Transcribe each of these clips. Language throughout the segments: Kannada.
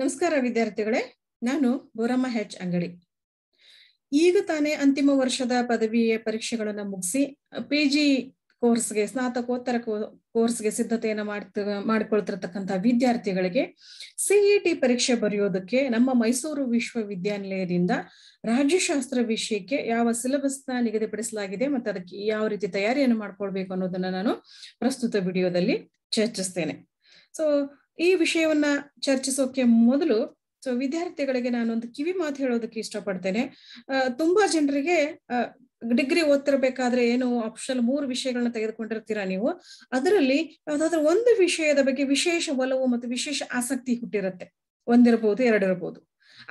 ನಮಸ್ಕಾರ ವಿದ್ಯಾರ್ಥಿಗಳೇ ನಾನು ಬೋರಮ್ಮ ಹೆಚ್ ಅಂಗಡಿ ಈಗ ತಾನೇ ಅಂತಿಮ ವರ್ಷದ ಪದವಿಯ ಪರೀಕ್ಷೆಗಳನ್ನು ಮುಗಿಸಿ ಪಿ ಜಿ ಕೋರ್ಸ್ಗೆ ಸ್ನಾತಕೋತ್ತರ ಕೋರ್ಸ್ಗೆ ಸಿದ್ಧತೆಯನ್ನು ಮಾಡ್ತ ಮಾಡಿಕೊಳ್ತಿರ್ತಕ್ಕಂಥ ವಿದ್ಯಾರ್ಥಿಗಳಿಗೆ ಸಿಇಟಿ e ಪರೀಕ್ಷೆ ಬರೆಯೋದಕ್ಕೆ ನಮ್ಮ ಮೈಸೂರು ವಿಶ್ವವಿದ್ಯಾನಿಲಯದಿಂದ ರಾಜ್ಯಶಾಸ್ತ್ರ ವಿಷಯಕ್ಕೆ ಯಾವ ಸಿಲೆಬಸ್ನ ನಿಗದಿಪಡಿಸಲಾಗಿದೆ ಮತ್ತು ಅದಕ್ಕೆ ಯಾವ ರೀತಿ ತಯಾರಿಯನ್ನು ಮಾಡ್ಕೊಳ್ಬೇಕು ಅನ್ನೋದನ್ನ ನಾನು ಪ್ರಸ್ತುತ ವಿಡಿಯೋದಲ್ಲಿ ಚರ್ಚಿಸ್ತೇನೆ ಸೊ ಈ ವಿಷಯವನ್ನ ಚರ್ಚಿಸೋಕೆ ಮೊದಲು ಸೊ ವಿದ್ಯಾರ್ಥಿಗಳಿಗೆ ನಾನೊಂದು ಕಿವಿ ಮಾತು ಹೇಳೋದಕ್ಕೆ ಇಷ್ಟಪಡ್ತೇನೆ ತುಂಬಾ ಜನರಿಗೆ ಡಿಗ್ರಿ ಓದ್ತಿರ್ಬೇಕಾದ್ರೆ ಏನು ಆಪ್ಷನ್ ಮೂರು ವಿಷಯಗಳನ್ನ ತೆಗೆದುಕೊಂಡಿರ್ತೀರಾ ನೀವು ಅದರಲ್ಲಿ ಯಾವ್ದಾದ್ರು ಒಂದು ವಿಷಯದ ಬಗ್ಗೆ ವಿಶೇಷ ಒಲವು ಮತ್ತು ವಿಶೇಷ ಆಸಕ್ತಿ ಹುಟ್ಟಿರುತ್ತೆ ಒಂದಿರಬಹುದು ಎರಡಿರಬಹುದು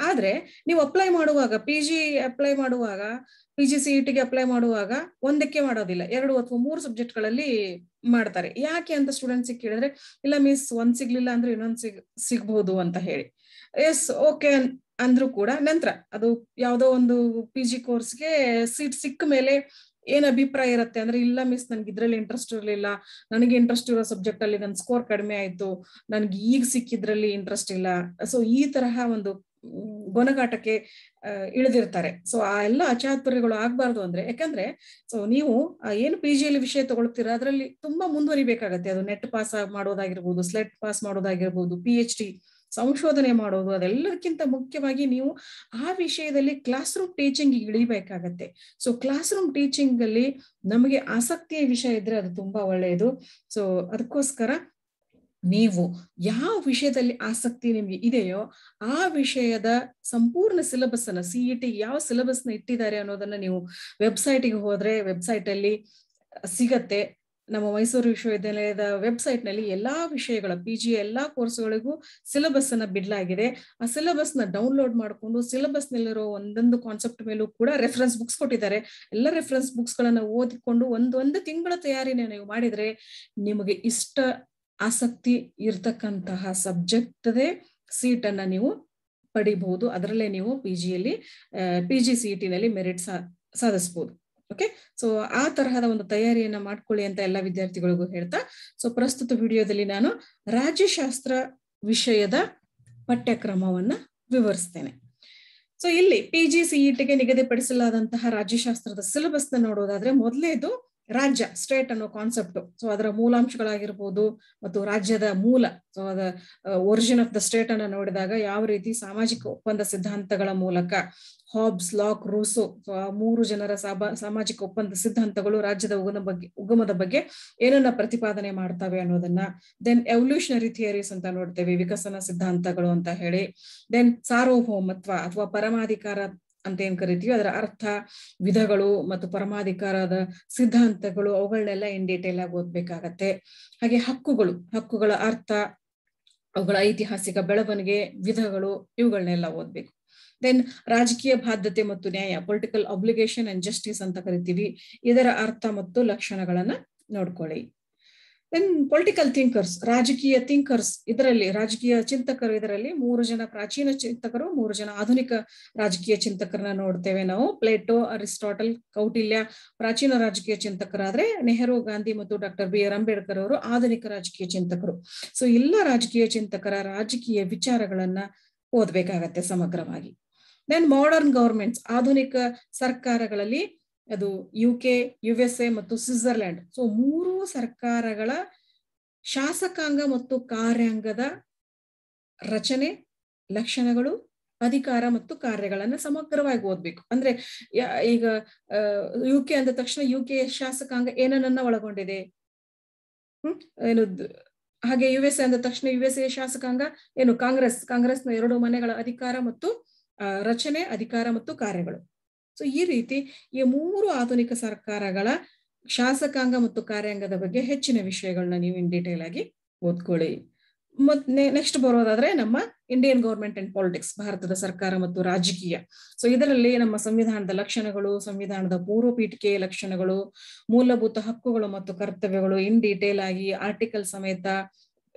ಆದ್ರೆ ನೀವು ಅಪ್ಲೈ ಮಾಡುವಾಗ ಪಿ ಜಿ ಅಪ್ಲೈ ಮಾಡುವಾಗ ಪಿ ಜಿ ಸಿ ಅಪ್ಲೈ ಮಾಡುವಾಗ ಒಂದಕ್ಕೆ ಮಾಡೋದಿಲ್ಲ ಎರಡು ಅಥವಾ ಮೂರು ಸಬ್ಜೆಕ್ಟ್ ಗಳಲ್ಲಿ ಮಾಡ್ತಾರೆ ಯಾಕೆ ಅಂತ ಸ್ಟೂಡೆಂಟ್ಸ್ ಕೇಳಿದ್ರೆ ಇಲ್ಲ ಮಿಸ್ ಒಂದ್ ಸಿಗ್ಲಿಲ್ಲ ಅಂದ್ರೆ ಇನ್ನೊಂದ್ ಸಿಗ್ ಸಿಗ್ಬಹುದು ಅಂತ ಹೇಳಿ ಎಸ್ ಓಕೆ ಅಂದ್ರೂ ಕೂಡ ನಂತರ ಅದು ಯಾವುದೋ ಒಂದು ಪಿ ಜಿ ಕೋರ್ಸ್ಗೆ ಸೀಟ್ ಸಿಕ್ಕ ಮೇಲೆ ಏನ್ ಅಭಿಪ್ರಾಯ ಇರುತ್ತೆ ಅಂದ್ರೆ ಇಲ್ಲ ಮಿಸ್ ನನ್ಗೆ ಇದ್ರಲ್ಲಿ ಇಂಟ್ರೆಸ್ಟ್ ಇರಲಿಲ್ಲ ನನಗೆ ಇಂಟ್ರೆಸ್ಟ್ ಇರೋ ಸಬ್ಜೆಕ್ಟ್ ಅಲ್ಲಿ ನನ್ನ ಸ್ಕೋರ್ ಕಡಿಮೆ ಆಯ್ತು ನನ್ಗೆ ಈಗ ಸಿಕ್ಕಿದ್ರಲ್ಲಿ ಇಂಟ್ರೆಸ್ಟ್ ಇಲ್ಲ ಸೊ ಈ ತರಹ ಒಂದು ಗೊನಗಾಟಕ್ಕೆ ಇಳಿದಿರ್ತಾರೆ ಸೊ ಆ ಎಲ್ಲ ಅಚಾತುರ್ಯಗಳು ಆಗ್ಬಾರ್ದು ಅಂದ್ರೆ ಯಾಕಂದ್ರೆ ಸೊ ನೀವು ಏನು ಪಿ ಜಿಯಲ್ಲಿ ವಿಷಯ ತಗೊಳ್ತೀರಾ ಅದರಲ್ಲಿ ತುಂಬಾ ಮುಂದುವರಿಬೇಕಾಗತ್ತೆ ಅದು ನೆಟ್ ಪಾಸ್ ಮಾಡೋದಾಗಿರ್ಬೋದು ಸ್ಲೆಟ್ ಪಾಸ್ ಮಾಡೋದಾಗಿರ್ಬೋದು ಪಿ ಎಚ್ ಡಿ ಸಂಶೋಧನೆ ಮಾಡೋದು ಅದೆಲ್ಲದಕ್ಕಿಂತ ಮುಖ್ಯವಾಗಿ ನೀವು ಆ ವಿಷಯದಲ್ಲಿ ಕ್ಲಾಸ್ ರೂಮ್ ಟೀಚಿಂಗ್ ಇಳಿಬೇಕಾಗತ್ತೆ ಸೊ ಕ್ಲಾಸ್ ರೂಮ್ ಟೀಚಿಂಗ್ ಅಲ್ಲಿ ನಮಗೆ ಆಸಕ್ತಿಯ ವಿಷಯ ಇದ್ರೆ ಅದು ತುಂಬಾ ಒಳ್ಳೆಯದು ಸೊ ಅದಕ್ಕೋಸ್ಕರ ನೀವು ಯಾವ ವಿಷಯದಲ್ಲಿ ಆಸಕ್ತಿ ನಿಮ್ಗೆ ಇದೆಯೋ ಆ ವಿಷಯದ ಸಂಪೂರ್ಣ ಸಿಲೆಬಸ್ ಅನ್ನ ಸಿ ಇ e ಟಿ ಯಾವ ಸಿಲೆಬಸ್ನ ಇಟ್ಟಿದ್ದಾರೆ ಅನ್ನೋದನ್ನ ನೀವು ಗೆ ಹೋದ್ರೆ ವೆಬ್ಸೈಟ್ ಅಲ್ಲಿ ಸಿಗತ್ತೆ ನಮ್ಮ ಮೈಸೂರು ವಿಶ್ವವಿದ್ಯಾಲಯದ ವೆಬ್ಸೈಟ್ ನಲ್ಲಿ ಎಲ್ಲಾ ವಿಷಯಗಳ ಪಿ ಜಿ ಎಲ್ಲಾ ಕೋರ್ಸ್ಗಳಿಗೂ ಸಿಲೆಬಸ್ ಅನ್ನ ಬಿಡ್ಲಾಗಿದೆ ಆ ಸಿಲೆಬಸ್ ನ ಡೌನ್ಲೋಡ್ ಮಾಡಿಕೊಂಡು ಸಿಲೆಬಸ್ ನಲ್ಲಿರೋ ಒಂದೊಂದು ಕಾನ್ಸೆಪ್ಟ್ ಮೇಲೂ ಕೂಡ ರೆಫರೆನ್ಸ್ ಬುಕ್ಸ್ ಕೊಟ್ಟಿದ್ದಾರೆ ಎಲ್ಲ ರೆಫರೆನ್ಸ್ ಬುಕ್ಸ್ ಗಳನ್ನ ಓದಿಕೊಂಡು ಒಂದೊಂದು ತಿಂಗಳ ತಯಾರಿನ ನೀವು ಮಾಡಿದ್ರೆ ನಿಮಗೆ ಇಷ್ಟ ಆಸಕ್ತಿ ಇರ್ತಕ್ಕಂತಹ ಸಬ್ಜೆಕ್ಟ್ದೇ ಸೀಟನ್ನು ನೀವು ಪಡಿಬಹುದು ಅದರಲ್ಲೇ ನೀವು ಪಿ ಜಿಯಲ್ಲಿ ಪಿ ಜಿ ಸಿ ಟಿನಲ್ಲಿ ಮೆರಿಟ್ ಸಾಧಿಸಬಹುದು ಓಕೆ ಸೊ ಆ ತರಹದ ಒಂದು ತಯಾರಿಯನ್ನ ಮಾಡ್ಕೊಳ್ಳಿ ಅಂತ ಎಲ್ಲ ವಿದ್ಯಾರ್ಥಿಗಳಿಗೂ ಹೇಳ್ತಾ ಸೊ ಪ್ರಸ್ತುತ ವಿಡಿಯೋದಲ್ಲಿ ನಾನು ರಾಜ್ಯಶಾಸ್ತ್ರ ವಿಷಯದ ಪಠ್ಯಕ್ರಮವನ್ನ ವಿವರಿಸ್ತೇನೆ ಸೊ ಇಲ್ಲಿ ಪಿ ಜಿ ಸಿಇಟಿಗೆ ನಿಗದಿಪಡಿಸಲಾದಂತಹ ರಾಜ್ಯಶಾಸ್ತ್ರದ ಸಿಲೆಬಸ್ನ ನೋಡೋದಾದ್ರೆ ಮೊದಲೇದು ರಾಜ್ಯ ಸ್ಟೇಟ್ ಅನ್ನೋ ಕಾನ್ಸೆಪ್ಟ್ ಸೊ ಅದರ ಮೂಲಾಂಶಗಳಾಗಿರ್ಬೋದು ಮತ್ತು ರಾಜ್ಯದ ಮೂಲ ಸೊ ಅದ ಒರಿಜಿನ್ ಆಫ್ ದ ಸ್ಟೇಟ್ ಅನ್ನ ನೋಡಿದಾಗ ಯಾವ ರೀತಿ ಸಾಮಾಜಿಕ ಒಪ್ಪಂದ ಸಿದ್ಧಾಂತಗಳ ಮೂಲಕ ಹಾಬ್ಸ್ ಲಾಕ್ ರೂಸೋ ಸೊ ಆ ಮೂರು ಜನರ ಸಾಮಾಜಿಕ ಒಪ್ಪಂದ ಸಿದ್ಧಾಂತಗಳು ರಾಜ್ಯದ ಉಗಮ ಬಗ್ಗೆ ಉಗಮದ ಬಗ್ಗೆ ಏನನ್ನ ಪ್ರತಿಪಾದನೆ ಮಾಡ್ತವೆ ಅನ್ನೋದನ್ನ ದೆನ್ ಎವಲ್ಯೂಷನರಿ ಥಿಯರೀಸ್ ಅಂತ ನೋಡ್ತೇವೆ ವಿಕಸನ ಸಿದ್ಧಾಂತಗಳು ಅಂತ ಹೇಳಿ ದೆನ್ ಸಾರ್ವಭೌಮತ್ವ ಅಥವಾ ಪರಮಾಧಿಕಾರ ಅಂತ ಏನ್ ಕರಿತೀವಿ ಅದರ ಅರ್ಥ ವಿಧಗಳು ಮತ್ತು ಪರಮಾಧಿಕಾರದ ಸಿದ್ಧಾಂತಗಳು ಅವುಗಳನ್ನೆಲ್ಲ ಇನ್ ಡೀಟೇಲ್ ಆಗಿ ಓದ್ಬೇಕಾಗತ್ತೆ ಹಾಗೆ ಹಕ್ಕುಗಳು ಹಕ್ಕುಗಳ ಅರ್ಥ ಅವುಗಳ ಐತಿಹಾಸಿಕ ಬೆಳವಣಿಗೆ ವಿಧಗಳು ಇವುಗಳನ್ನೆಲ್ಲ ಓದ್ಬೇಕು ದೆನ್ ರಾಜಕೀಯ ಬಾಧ್ಯತೆ ಮತ್ತು ನ್ಯಾಯ ಪೊಲಿಟಿಕಲ್ ಅಬ್ಲಿಗೇಷನ್ ಅಂಡ್ ಜಸ್ಟಿಸ್ ಅಂತ ಕರಿತೀವಿ ಇದರ ಅರ್ಥ ಮತ್ತು ಲಕ್ಷಣಗಳನ್ನ ನೋಡ್ಕೊಳ್ಳಿ ದೆನ್ ಪೊಲಿಟಿಕಲ್ ಥಿಂಕರ್ಸ್ ರಾಜಕೀಯ ಥಿಂಕರ್ಸ್ ಇದರಲ್ಲಿ ರಾಜಕೀಯ ಚಿಂತಕರು ಇದರಲ್ಲಿ ಮೂರು ಜನ ಪ್ರಾಚೀನ ಚಿಂತಕರು ಮೂರು ಜನ ಆಧುನಿಕ ರಾಜಕೀಯ ಚಿಂತಕರನ್ನ ನೋಡ್ತೇವೆ ನಾವು ಪ್ಲೇಟೋ ಅರಿಸ್ಟಾಟಲ್ ಕೌಟಿಲ್ಯ ಪ್ರಾಚೀನ ರಾಜಕೀಯ ಚಿಂತಕರಾದ್ರೆ ನೆಹರು ಗಾಂಧಿ ಮತ್ತು ಡಾಕ್ಟರ್ ಬಿ ಆರ್ ಅಂಬೇಡ್ಕರ್ ಅವರು ಆಧುನಿಕ ರಾಜಕೀಯ ಚಿಂತಕರು ಸೊ ಎಲ್ಲ ರಾಜಕೀಯ ಚಿಂತಕರ ರಾಜಕೀಯ ವಿಚಾರಗಳನ್ನ ಓದ್ಬೇಕಾಗತ್ತೆ ಸಮಗ್ರವಾಗಿ ದೆನ್ ಮಾಡರ್ನ್ ಗವರ್ಮೆಂಟ್ಸ್ ಆಧುನಿಕ ಸರ್ಕಾರಗಳಲ್ಲಿ ಅದು U K U S A ಮತ್ತು ಸ್ವಿಟ್ಜರ್ಲ್ಯಾಂಡ್ ಸೊ ಮೂರು ಸರ್ಕಾರಗಳ ಶಾಸಕಾಂಗ ಮತ್ತು ಕಾರ್ಯಾಂಗದ ರಚನೆ ಲಕ್ಷಣಗಳು ಅಧಿಕಾರ ಮತ್ತು ಕಾರ್ಯಗಳನ್ನ ಸಮಗ್ರವಾಗಿ ಓದ್ಬೇಕು ಅಂದ್ರೆ ಈಗ ಯು ಕೆ ಅಂದ ತಕ್ಷಣ ಯು ಕೆ ಶಾಸಕಾಂಗ ಏನನ್ನ ಒಳಗೊಂಡಿದೆ ಹ್ಮ್ ಏನು ಹಾಗೆ ಯು ಎಸ್ ಅಂದ ತಕ್ಷಣ ಯು ಎಸ್ ಎ ಶಾಸಕಾಂಗ ಏನು ಕಾಂಗ್ರೆಸ್ ಕಾಂಗ್ರೆಸ್ನ ಎರಡು ಮನೆಗಳ ಅಧಿಕಾರ ಮತ್ತು ರಚನೆ ಅಧಿಕಾರ ಮತ್ತು ಕಾರ್ಯಗಳು ಸೊ ಈ ರೀತಿ ಈ ಮೂರು ಆಧುನಿಕ ಸರ್ಕಾರಗಳ ಶಾಸಕಾಂಗ ಮತ್ತು ಕಾರ್ಯಾಂಗದ ಬಗ್ಗೆ ಹೆಚ್ಚಿನ ವಿಷಯಗಳನ್ನ ನೀವು ಇನ್ ಡೀಟೇಲ್ ಆಗಿ ಓದ್ಕೊಳ್ಳಿ ಮತ್ ನೆಕ್ಸ್ಟ್ ಬರೋದಾದ್ರೆ ನಮ್ಮ ಇಂಡಿಯನ್ ಗೌರ್ಮೆಂಟ್ ಅಂಡ್ ಪಾಲಿಟಿಕ್ಸ್ ಭಾರತದ ಸರ್ಕಾರ ಮತ್ತು ರಾಜಕೀಯ ಸೊ ಇದರಲ್ಲಿ ನಮ್ಮ ಸಂವಿಧಾನದ ಲಕ್ಷಣಗಳು ಸಂವಿಧಾನದ ಪೂರ್ವ ಪೂರ್ವಪೀಠಿಕೆ ಲಕ್ಷಣಗಳು ಮೂಲಭೂತ ಹಕ್ಕುಗಳು ಮತ್ತು ಕರ್ತವ್ಯಗಳು ಇನ್ ಡೀಟೇಲ್ ಆಗಿ ಆರ್ಟಿಕಲ್ ಸಮೇತ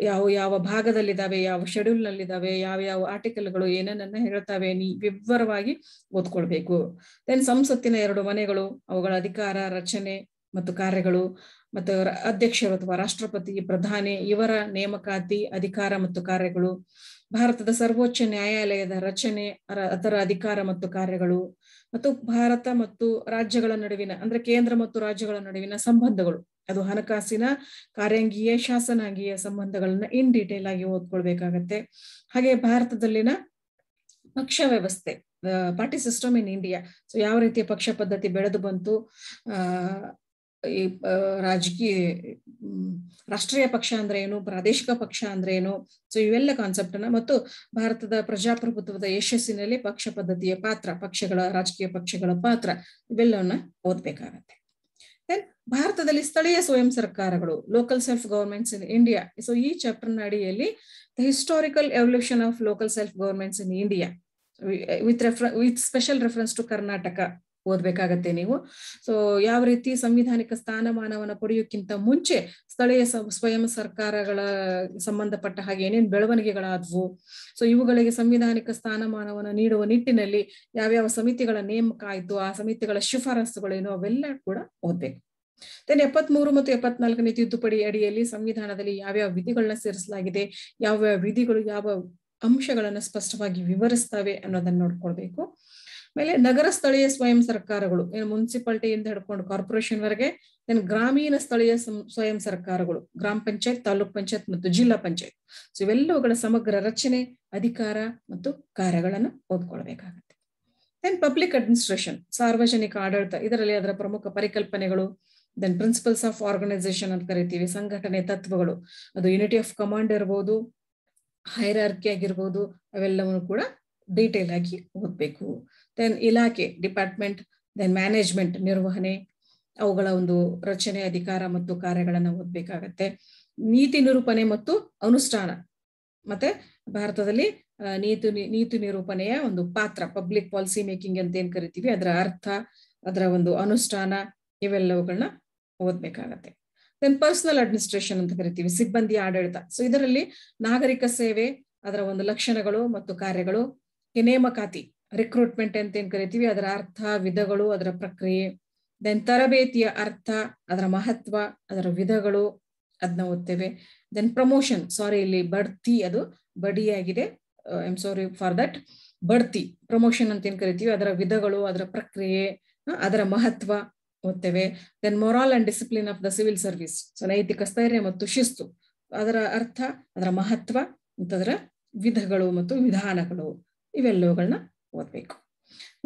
ಯಾವ ಯಾವ ಭಾಗದಲ್ಲಿದ್ದಾವೆ ಯಾವ ಶೆಡ್ಯೂಲ್ ನಲ್ಲಿದ್ದಾವೆ ಯಾವ ಯಾವ ಆರ್ಟಿಕಲ್ಗಳು ಏನೇನನ್ನ ಹೇಳ್ತಾವೆ ನೀ ವಿವರವಾಗಿ ಓದ್ಕೊಳ್ಬೇಕು ದೆನ್ ಸಂಸತ್ತಿನ ಎರಡು ಮನೆಗಳು ಅವುಗಳ ಅಧಿಕಾರ ರಚನೆ ಮತ್ತು ಕಾರ್ಯಗಳು ಮತ್ತು ಅಧ್ಯಕ್ಷರು ಅಥವಾ ರಾಷ್ಟ್ರಪತಿ ಪ್ರಧಾನಿ ಇವರ ನೇಮಕಾತಿ ಅಧಿಕಾರ ಮತ್ತು ಕಾರ್ಯಗಳು ಭಾರತದ ಸರ್ವೋಚ್ಚ ನ್ಯಾಯಾಲಯದ ರಚನೆ ಅದರ ಅಧಿಕಾರ ಮತ್ತು ಕಾರ್ಯಗಳು ಮತ್ತು ಭಾರತ ಮತ್ತು ರಾಜ್ಯಗಳ ನಡುವಿನ ಅಂದ್ರೆ ಕೇಂದ್ರ ಮತ್ತು ರಾಜ್ಯಗಳ ನಡುವಿನ ಸಂಬಂಧಗಳು ಅದು ಹಣಕಾಸಿನ ಕಾರ್ಯಾಂಗೀಯ ಶಾಸನಾಂಗೀಯ ಸಂಬಂಧಗಳನ್ನ ಇನ್ ಡೀಟೇಲ್ ಆಗಿ ಓದ್ಕೊಳ್ಬೇಕಾಗತ್ತೆ ಹಾಗೆ ಭಾರತದಲ್ಲಿನ ಪಕ್ಷ ವ್ಯವಸ್ಥೆ party system in India so ಯಾವ ರೀತಿಯ ಪಕ್ಷ ಪದ್ಧತಿ ಬೆಳೆದು ಬಂತು ಈ ರಾಜಕೀಯ ರಾಷ್ಟ್ರೀಯ ಪಕ್ಷ ಅಂದ್ರೆ ಏನು ಪ್ರಾದೇಶಿಕ ಪಕ್ಷ ಅಂದ್ರೆ ಏನು ಸೊ ಇವೆಲ್ಲ ಕಾನ್ಸೆಪ್ಟ್ ಅನ್ನ ಮತ್ತು ಭಾರತದ ಪ್ರಜಾಪ್ರಭುತ್ವದ ಯಶಸ್ಸಿನಲ್ಲಿ ಪಕ್ಷ ಪದ್ಧತಿಯ ಪಾತ್ರ ಪಕ್ಷಗಳ ರಾಜಕೀಯ ಪಕ್ಷಗಳ ಪಾತ್ರ ಇವೆಲ್ಲವನ್ನ ಓದ್ಬೇಕಾಗತ್ತೆ ದೆನ್ ಭಾರತದಲ್ಲಿ ಸ್ಥಳೀಯ ಸ್ವಯಂ ಸರ್ಕಾರಗಳು local self governments in India so ಈ ಚಾಪ್ಟರ್ನ ಅಡಿಯಲ್ಲಿ the historical evolution of local self governments in India with refer with special reference to Karnataka ಓದ್ಬೇಕಾಗತ್ತೆ ನೀವು ಸೊ ಯಾವ ರೀತಿ ಸಂವಿಧಾನಿಕ ಸ್ಥಾನಮಾನವನ್ನು ಪಡೆಯೋಕ್ಕಿಂತ ಮುಂಚೆ ಸ್ಥಳೀಯ ಸ್ವಯಂ ಸರ್ಕಾರಗಳ ಸಂಬಂಧಪಟ್ಟ ಹಾಗೆ ಏನೇನು ಬೆಳವಣಿಗೆಗಳಾದವು ಸೊ ಇವುಗಳಿಗೆ ಸಂವಿಧಾನಿಕ ಸ್ಥಾನಮಾನವನ್ನು ನೀಡುವ ನಿಟ್ಟಿನಲ್ಲಿ ಯಾವ್ಯಾವ ಸಮಿತಿಗಳ ನೇಮಕ ಆಯ್ತು ಆ ಸಮಿತಿಗಳ ಶಿಫಾರಸುಗಳೇನು ಅವೆಲ್ಲ ಕೂಡ ಓದ್ಬೇಕು ದೆನ್ ಎಪ್ಪತ್ಮೂರು ಮತ್ತು ಎಪ್ಪತ್ನಾಲ್ಕನೇ ತಿದ್ದುಪಡಿ ಅಡಿಯಲ್ಲಿ ಸಂವಿಧಾನದಲ್ಲಿ ಯಾವ್ಯಾವ ವಿಧಿಗಳನ್ನ ಸೇರಿಸಲಾಗಿದೆ ಯಾವ್ಯಾವ ವಿಧಿಗಳು ಯಾವ ಅಂಶಗಳನ್ನು ಸ್ಪಷ್ಟವಾಗಿ ವಿವರಿಸ್ತವೆ ಅನ್ನೋದನ್ನ ನೋಡ್ಕೊಳ್ಬೇಕು ಮೇಲೆ ನಗರ ಸ್ಥಳೀಯ ಸ್ವಯಂ ಸರ್ಕಾರಗಳು ಏನು ಮುನ್ಸಿಪಾಲ್ಟಿಯಿಂದ ಹಿಡ್ಕೊಂಡು ಕಾರ್ಪೊರೇಷನ್ ವರೆಗೆ ದೆನ್ ಗ್ರಾಮೀಣ ಸ್ಥಳೀಯ ಸ್ವಯಂ ಸರ್ಕಾರಗಳು ಗ್ರಾಮ ಪಂಚಾಯತ್ ತಾಲೂಕ್ ಪಂಚಾಯತ್ ಮತ್ತು ಜಿಲ್ಲಾ ಪಂಚಾಯತ್ ಸೊ ಇವೆಲ್ಲವುಗಳ ಸಮಗ್ರ ರಚನೆ ಅಧಿಕಾರ ಮತ್ತು ಕಾರ್ಯಗಳನ್ನು ಓದ್ಕೊಳ್ಬೇಕಾಗುತ್ತೆ ದೆನ್ ಪಬ್ಲಿಕ್ ಅಡ್ಮಿನಿಸ್ಟ್ರೇಷನ್ ಸಾರ್ವಜನಿಕ ಆಡಳಿತ ಇದರಲ್ಲಿ ಅದರ ಪ್ರಮುಖ ಪರಿಕಲ್ಪನೆಗಳು ದೆನ್ ಪ್ರಿನ್ಸಿಪಲ್ಸ್ ಆಫ್ ಆರ್ಗನೈಸೇಷನ್ ಅಂತ ಕರಿತೀವಿ ಸಂಘಟನೆ ತತ್ವಗಳು ಅದು ಯುನಿಟಿ ಆಫ್ ಕಮಾಂಡ್ ಇರ್ಬೋದು ಹೈರಾರ್ಕಿ ಆಗಿರ್ಬೋದು ಅವೆಲ್ಲವನ್ನು ಕೂಡ ಡೀಟೇಲ್ ಆಗಿ ಓದ್ಬೇಕು ದೆನ್ ಇಲಾಖೆ ಡಿಪಾರ್ಟ್ಮೆಂಟ್ ದೆನ್ ಮ್ಯಾನೇಜ್ಮೆಂಟ್ ನಿರ್ವಹಣೆ ಅವುಗಳ ಒಂದು ರಚನೆ ಅಧಿಕಾರ ಮತ್ತು ಕಾರ್ಯಗಳನ್ನು ಓದಬೇಕಾಗತ್ತೆ ನೀತಿ ನಿರೂಪಣೆ ಮತ್ತು ಅನುಷ್ಠಾನ ಮತ್ತೆ ಭಾರತದಲ್ಲಿ ನೀತಿ ನೀತಿ ನಿರೂಪಣೆಯ ಒಂದು ಪಾತ್ರ ಪಬ್ಲಿಕ್ ಪಾಲಿಸಿ ಮೇಕಿಂಗ್ ಅಂತ ಏನ್ ಕರಿತೀವಿ ಅದರ ಅರ್ಥ ಅದರ ಒಂದು ಅನುಷ್ಠಾನ ಇವೆಲ್ಲವುಗಳನ್ನ ಓದ್ಬೇಕಾಗತ್ತೆ ದೆನ್ ಪರ್ಸನಲ್ ಅಡ್ಮಿನಿಸ್ಟ್ರೇಷನ್ ಅಂತ ಕರಿತೀವಿ ಸಿಬ್ಬಂದಿ ಆಡಳಿತ ಸೊ ಇದರಲ್ಲಿ ನಾಗರಿಕ ಸೇವೆ ಅದರ ಒಂದು ಲಕ್ಷಣಗಳು ಮತ್ತು ಕಾರ್ಯಗಳು ನೇಮಕಾತಿ ರಿಕ್ರೂಟ್ಮೆಂಟ್ ಅಂತ ಏನ್ ಕರಿತೀವಿ ಅದರ ಅರ್ಥ ವಿಧಗಳು ಅದರ ಪ್ರಕ್ರಿಯೆ ದೆನ್ ತರಬೇತಿಯ ಅರ್ಥ ಅದರ ಮಹತ್ವ ಅದರ ವಿಧಗಳು ಅದನ್ನ ಓದ್ತೇವೆ ದೆನ್ ಪ್ರಮೋಷನ್ ಸಾರಿ ಇಲ್ಲಿ ಬಡ್ತಿ ಅದು ಬಡಿಯಾಗಿದೆ I am sorry for that ಬಡ್ತಿ ಪ್ರಮೋಷನ್ ಅಂತ ಏನ್ ಕರಿತೀವಿ ಅದರ ವಿಧಗಳು ಅದರ ಪ್ರಕ್ರಿಯೆ ಅದರ ಮಹತ್ವ ಓದ್ತೇವೆ then morale and discipline of the civil service so ನೈತಿಕ ಸ್ಥೈರ್ಯ ಮತ್ತು ಶಿಸ್ತು ಅದರ ಅರ್ಥ ಅದರ ಮಹತ್ವ ಅದರ ವಿಧಗಳು ಮತ್ತು ವಿಧಾನಗಳು ಇವೆಲ್ಲವುಗಳನ್ನ ಓದಬೇಕು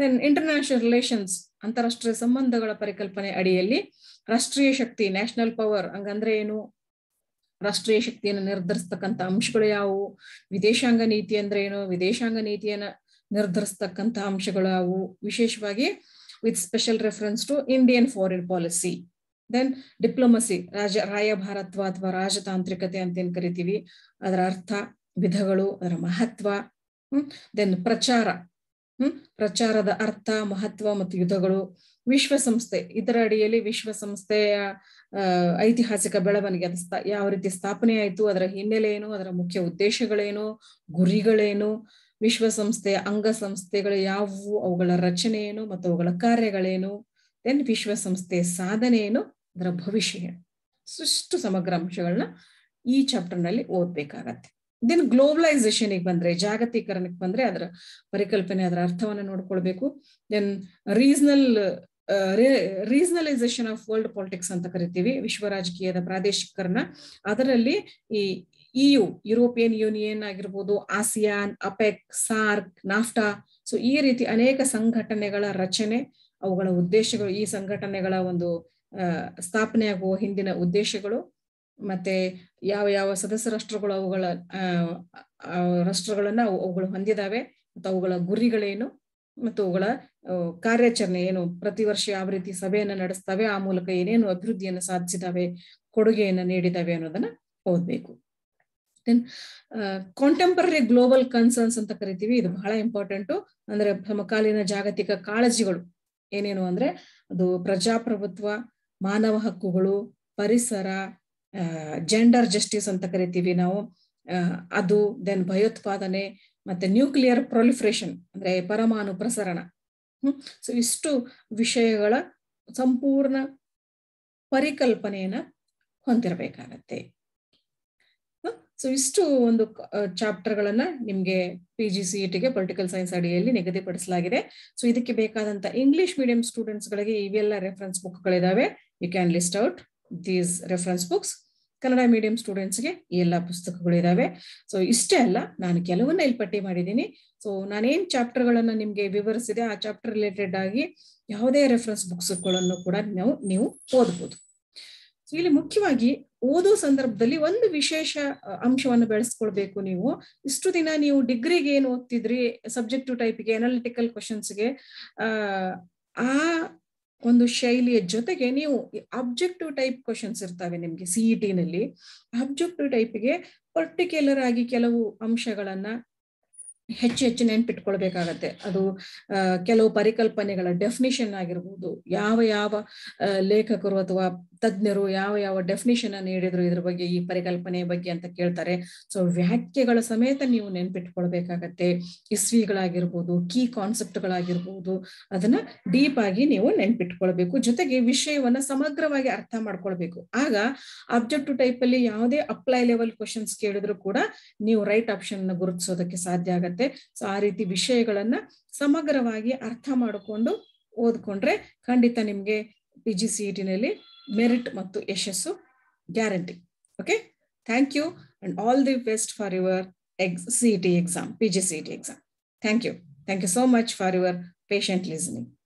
ದೆನ್ ಇಂಟರ್ನ್ಯಾಷನಲ್ ರಿಲೇಷನ್ಸ್ ಅಂತಾರಾಷ್ಟ್ರೀಯ ಸಂಬಂಧಗಳ ಪರಿಕಲ್ಪನೆ ಅಡಿಯಲ್ಲಿ ರಾಷ್ಟ್ರೀಯ ಶಕ್ತಿ ನ್ಯಾಷನಲ್ ಪವರ್ ಹಂಗಂದ್ರೆ ಏನು ರಾಷ್ಟ್ರೀಯ ಶಕ್ತಿಯನ್ನು ನಿರ್ಧರಿಸ್ತಕ್ಕಂಥ ಅಂಶಗಳು ಯಾವುವು ವಿದೇಶಾಂಗ ನೀತಿ ಅಂದ್ರೆ ಏನು ವಿದೇಶಾಂಗ ನೀತಿಯನ್ನ ನಿರ್ಧರಿಸ್ತಕ್ಕಂಥ ಅಂಶಗಳು ಯಾವುವು ವಿಶೇಷವಾಗಿ with special reference to Indian foreign policy then diplomacy ರಾಜ ರಾಯಭಾರತ್ವ ಅಥವಾ ರಾಜತಾಂತ್ರಿಕತೆ ಅಂತ ಏನ್ ಕರಿತೀವಿ ಅದರ ಅರ್ಥ ವಿಧಗಳು ಅದರ ಮಹತ್ವ ಹ್ಮ್ ದೆನ್ ಪ್ರಚಾರ ಹ್ಮ್ ಪ್ರಚಾರದ ಅರ್ಥ ಮಹತ್ವ ಮತ್ತು ಯುದ್ಧಗಳು ವಿಶ್ವಸಂಸ್ಥೆ ಇದರ ಅಡಿಯಲ್ಲಿ ವಿಶ್ವಸಂಸ್ಥೆಯ ಐತಿಹಾಸಿಕ ಬೆಳವಣಿಗೆ ಅದು ಯಾವ ರೀತಿ ಸ್ಥಾಪನೆ ಆಯಿತು ಅದರ ಹಿನ್ನೆಲೆ ಏನು ಅದರ ಮುಖ್ಯ ಉದ್ದೇಶಗಳೇನು ಗುರಿಗಳೇನು ವಿಶ್ವಸಂಸ್ಥೆಯ ಅಂಗಸಂಸ್ಥೆಗಳು ಯಾವುವು ಅವುಗಳ ರಚನೆ ಏನು ಮತ್ತು ಅವುಗಳ ಕಾರ್ಯಗಳೇನು ದೆನ್ ವಿಶ್ವಸಂಸ್ಥೆಯ ಸಾಧನೆ ಏನು ಅದರ ಭವಿಷ್ಯ ಏನು ಸುಷ್ಟು ಸಮಗ್ರ ಅಂಶಗಳನ್ನ ಈ ಚಾಪ್ಟರ್ನಲ್ಲಿ ಓದ್ಬೇಕಾಗತ್ತೆ ದೆನ್ ಗೆ ಬಂದ್ರೆ ಜಾಗತೀಕರಣಕ್ಕೆ ಬಂದ್ರೆ ಅದರ ಪರಿಕಲ್ಪನೆ ಅದರ ಅರ್ಥವನ್ನು ನೋಡ್ಕೊಳ್ಬೇಕು then regional regionalisation of world politics ಅಂತ ಕರಿತೀವಿ ವಿಶ್ವ ರಾಜಕೀಯದ ಪ್ರಾದೇಶಿಕರಣ ಅದರಲ್ಲಿ ಈ ಇಯು ಯುರೋಪಿಯನ್ ಯೂನಿಯನ್ ಆಗಿರ್ಬೋದು ASEAN APEC SAARC NAFTA so ಈ ರೀತಿ ಅನೇಕ ಸಂಘಟನೆಗಳ ರಚನೆ ಅವುಗಳ ಉದ್ದೇಶಗಳು ಈ ಸಂಘಟನೆಗಳ ಒಂದು ಸ್ಥಾಪನೆ ಆಗುವ ಹಿಂದಿನ ಉದ್ದೇಶಗಳು ಮತ್ತೆ ಯಾವ ಯಾವ ಸದಸ್ಯ ರಾಷ್ಟ್ರಗಳು ಅವುಗಳ ರಾಷ್ಟ್ರಗಳನ್ನ ಅವುಗಳು ಹೊಂದಿದಾವೆ ಮತ್ತು ಅವುಗಳ ಗುರಿಗಳೇನು ಮತ್ತು ಅವುಗಳ ಕಾರ್ಯಾಚರಣೆ ಏನು ಪ್ರತಿ ವರ್ಷ ಯಾವ ರೀತಿ ಸಭೆಯನ್ನು ನಡೆಸ್ತವೆ ಆ ಮೂಲಕ ಏನೇನು ಅಭಿವೃದ್ಧಿಯನ್ನು ಸಾಧಿಸಿದಾವೆ ಕೊಡುಗೆಯನ್ನು ನೀಡಿದಾವೆ ಅನ್ನೋದನ್ನ ಓದ್ಬೇಕು ದೆನ್ ಕಾಂಟೆಂಪರರಿ ಗ್ಲೋಬಲ್ ಕನ್ಸರ್ನ್ಸ್ ಅಂತ ಕರಿತೀವಿ ಇದು ಬಹಳ ಇಂಪಾರ್ಟೆಂಟು ಅಂದ್ರೆ ಸಮಕಾಲೀನ ಜಾಗತಿಕ ಕಾಳಜಿಗಳು ಏನೇನು ಅಂದ್ರೆ ಅದು ಪ್ರಜಾಪ್ರಭುತ್ವ ಮಾನವ ಹಕ್ಕುಗಳು ಪರಿಸರ ಜೆಂಡರ್ ಜಸ್ಟಿಸ್ ಅಂತ ಕರಿತೀವಿ ನಾವು ಅದು ದೆನ್ ಭಯೋತ್ಪಾದನೆ ಮತ್ತೆ ನ್ಯೂಕ್ಲಿಯರ್ ಪ್ರೊಲಿಫ್ರೇಷನ್ ಅಂದ್ರೆ ಪರಮಾಣು ಪ್ರಸರಣ ಹ್ಮ್ ಸೊ ಇಷ್ಟು ವಿಷಯಗಳ ಸಂಪೂರ್ಣ ಪರಿಕಲ್ಪನೆಯನ್ನ ಹೊಂದಿರಬೇಕಾಗತ್ತೆ ಸೊ ಇಷ್ಟು ಒಂದು ಗಳನ್ನ ನಿಮ್ಗೆ ಪಿ ಜಿ ಸಿ ಇಟಿಗೆ ಪೊಲಿಟಿಕಲ್ ಸೈನ್ಸ್ ಅಡಿಯಲ್ಲಿ ನಿಗದಿಪಡಿಸಲಾಗಿದೆ ಸೊ ಇದಕ್ಕೆ ಬೇಕಾದಂತ ಇಂಗ್ಲಿಷ್ ಮೀಡಿಯಂ ಸ್ಟೂಡೆಂಟ್ಸ್ ಗಳಿಗೆ ಇವೆಲ್ಲ reference book you can list out these reference books Kannada medium ಸ್ಟೂಡೆಂಟ್ಸ್ಗೆ ಈ ಎಲ್ಲ ಪುಸ್ತಕಗಳು ಇದಾವೆ ಸೊ ಇಷ್ಟೇ ಅಲ್ಲ ನಾನು ಕೆಲವನ್ನ ಇಲ್ಲಿ ಪಟ್ಟಿ ಮಾಡಿದ್ದೀನಿ ಸೊ ಚಾಪ್ಟರ್ ಗಳನ್ನ ನಿಮ್ಗೆ ವಿವರಿಸಿದೆ ಆ ಚಾಪ್ಟರ್ ರಿಲೇಟೆಡ್ ಆಗಿ ಯಾವುದೇ ರೆಫರೆನ್ಸ್ ಬುಕ್ಸ್ ಗಳನ್ನು ಕೂಡ ನಾವು ನೀವು ಓದ್ಬೋದು ಸೊ ಇಲ್ಲಿ ಮುಖ್ಯವಾಗಿ ಓದೋ ಸಂದರ್ಭದಲ್ಲಿ ಒಂದು ವಿಶೇಷ ಅಂಶವನ್ನು ಬೆಳೆಸ್ಕೊಳ್ಬೇಕು ನೀವು ಇಷ್ಟು ದಿನ ನೀವು ಡಿಗ್ರಿಗೆ ಏನು ಓದ್ತಿದ್ರಿ ಸಬ್ಜೆಕ್ಟಿವ್ ಟೈಪ್ಗೆ ಅನಾಲಿಟಿಕಲ್ ಕ್ವಶನ್ಸ್ಗೆ ಆ ಒಂದು ಶೈಲಿಯ ಜೊತೆಗೆ ನೀವು ಅಬ್ಜೆಕ್ಟಿವ್ ಟೈಪ್ ಕ್ವಶನ್ಸ್ ಇರ್ತವೆ ನಿಮಗೆ ಸಿಇ ನಲ್ಲಿ ಅಬ್ಜೆಕ್ಟಿವ್ ಟೈಪ್ಗೆ ಪರ್ಟಿಕ್ಯುಲರ್ ಆಗಿ ಕೆಲವು ಅಂಶಗಳನ್ನ ಹೆಚ್ಚು ಹೆಚ್ಚು ನೆನ್ಪಿಟ್ಕೊಳ್ಬೇಕಾಗತ್ತೆ ಅದು ಕೆಲವು ಪರಿಕಲ್ಪನೆಗಳ ಡೆಫಿನಿಷನ್ ಆಗಿರ್ಬೋದು ಯಾವ ಯಾವ ಲೇಖಕರು ಅಥವಾ ತಜ್ಞರು ಯಾವ ಯಾವ ಡೆಫಿನಿಷನ್ ಅನ್ನು ನೀಡಿದ್ರು ಇದ್ರ ಬಗ್ಗೆ ಈ ಪರಿಕಲ್ಪನೆ ಬಗ್ಗೆ ಅಂತ ಕೇಳ್ತಾರೆ ಸೊ ವ್ಯಾಖ್ಯೆಗಳ ಸಮೇತ ನೀವು ನೆನ್ಪಿಟ್ಕೊಳ್ಬೇಕಾಗತ್ತೆ ಇಸ್ವಿಗಳಾಗಿರ್ಬೋದು ಕೀ ಕಾನ್ಸೆಪ್ಟ್ಗಳಾಗಿರ್ಬೋದು ಅದನ್ನ ಡೀಪ್ ಆಗಿ ನೀವು ನೆನ್ಪಿಟ್ಕೊಳ್ಬೇಕು ಜೊತೆಗೆ ವಿಷಯವನ್ನ ಸಮಗ್ರವಾಗಿ ಅರ್ಥ ಮಾಡ್ಕೊಳ್ಬೇಕು ಆಗ ಅಬ್ಜೆಕ್ಟಿವ್ ಟೈಪ್ ಅಲ್ಲಿ ಯಾವುದೇ ಅಪ್ಲೈ ಲೆವೆಲ್ ಕ್ವಶನ್ಸ್ ಕೇಳಿದ್ರು ಕೂಡ ನೀವು ರೈಟ್ ಆಪ್ಷನ್ ನ ಗುರುತಿಸೋದಕ್ಕೆ ಸಾಧ್ಯ ಆಗತ್ತೆ ಸೊ ಆ ರೀತಿ ವಿಷಯಗಳನ್ನ ಸಮಗ್ರವಾಗಿ ಅರ್ಥ ಮಾಡಿಕೊಂಡು ಓದ್ಕೊಂಡ್ರೆ ಖಂಡಿತ ನಿಮ್ಗೆ ಪಿ ಜಿ ಸಿ ಇಟಿನಲ್ಲಿ e ಮೆರಿಟ್ ಮತ್ತು ಯಶಸ್ಸು guarantee okay thank you and all the best for your X C E T exam P G C E T exam thank you thank you so much for your patient listening